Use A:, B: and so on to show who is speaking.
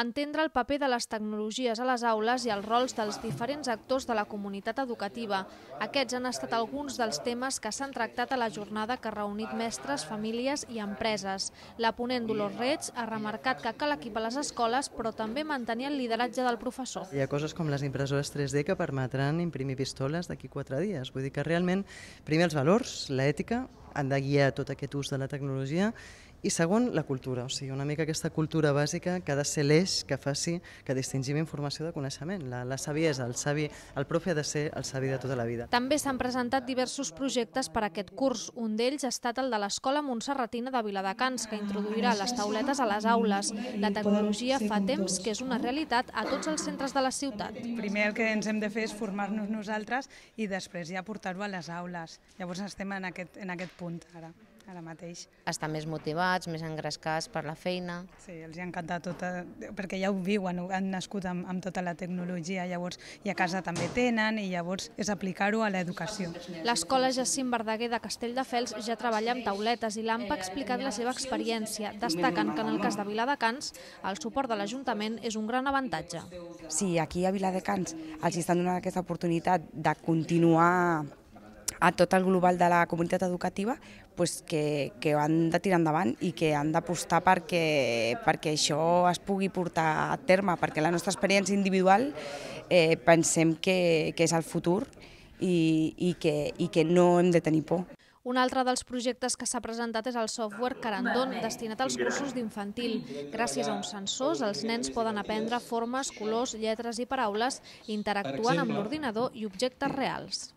A: entendre el paper de les tecnologies a les aules i els rols dels diferents actors de la comunitat educativa. Aquests han estat alguns dels temes que s'han tractat a la jornada que ha reunit mestres, famílies i empreses. La ponent Dolors Reig ha remarcat que cal equipar les escoles, però també mantenir el lideratge del professor.
B: Hi ha coses com les impressores 3D que permetran imprimir pistoles d'aquí quatre dies. Vull dir que realment, primer els valors, l'ètica, han de guiar tot aquest ús de la tecnologia i segon, la cultura, o sigui, una mica aquesta cultura bàsica que ha de ser l'eix que faci que distingim informació de coneixement, la, la saviesa, el savi, el profe ha de ser el savi de tota la vida.
A: També s'han presentat diversos projectes per a aquest curs. Un d'ells ha estat el de l'Escola Montserratina de Viladecans, que introduirà les tauletes a les aules. La tecnologia fa temps que és una realitat a tots els centres de la ciutat.
C: Primer el que ens hem de fer és formar-nos nosaltres i després ja portar-ho a les aules. Llavors estem en aquest, en aquest punt ara ara mateix. Estan més motivats, més engrescats per la feina. Sí, els hi encanta tot, perquè ja ho viuen, han nascut amb, amb tota la tecnologia, llavors i a casa també tenen, i llavors és aplicar-ho a l'educació.
A: L'escola Jacint Verdaguer de Castelldefels ja treballa amb tauletes i l'AMPA ha explicat la seva experiència. Destaquen que en el cas de Viladecans, el suport de l'Ajuntament és un gran avantatge.
D: Sí, aquí a Viladecans els estan donant aquesta oportunitat de continuar a tot el global de la comunitat educativa pues, que, que han de tirar endavant i que han d'apostar perquè, perquè això es pugui portar a terme, perquè la nostra experiència individual eh, pensem que, que és el futur i, i, que, i que no hem de tenir por.
A: Un altre dels projectes que s'ha presentat és el software Carandon, destinat als cursos d'infantil. Gràcies a uns sensors, els nens poden aprendre formes, colors, lletres i paraules, interactuant amb l'ordinador i objectes reals.